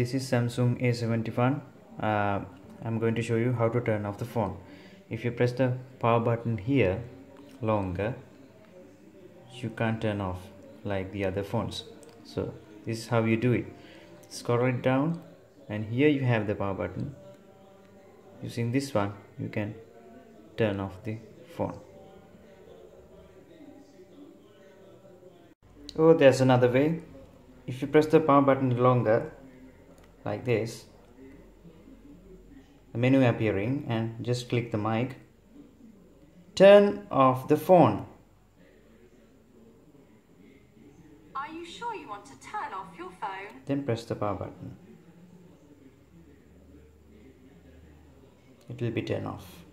this is Samsung A71 uh, I'm going to show you how to turn off the phone if you press the power button here longer you can't turn off like the other phones so this is how you do it scroll it down and here you have the power button using this one you can turn off the phone oh there's another way if you press the power button longer like this the menu appearing and just click the mic turn off the phone are you sure you want to turn off your phone then press the power button it will be turned off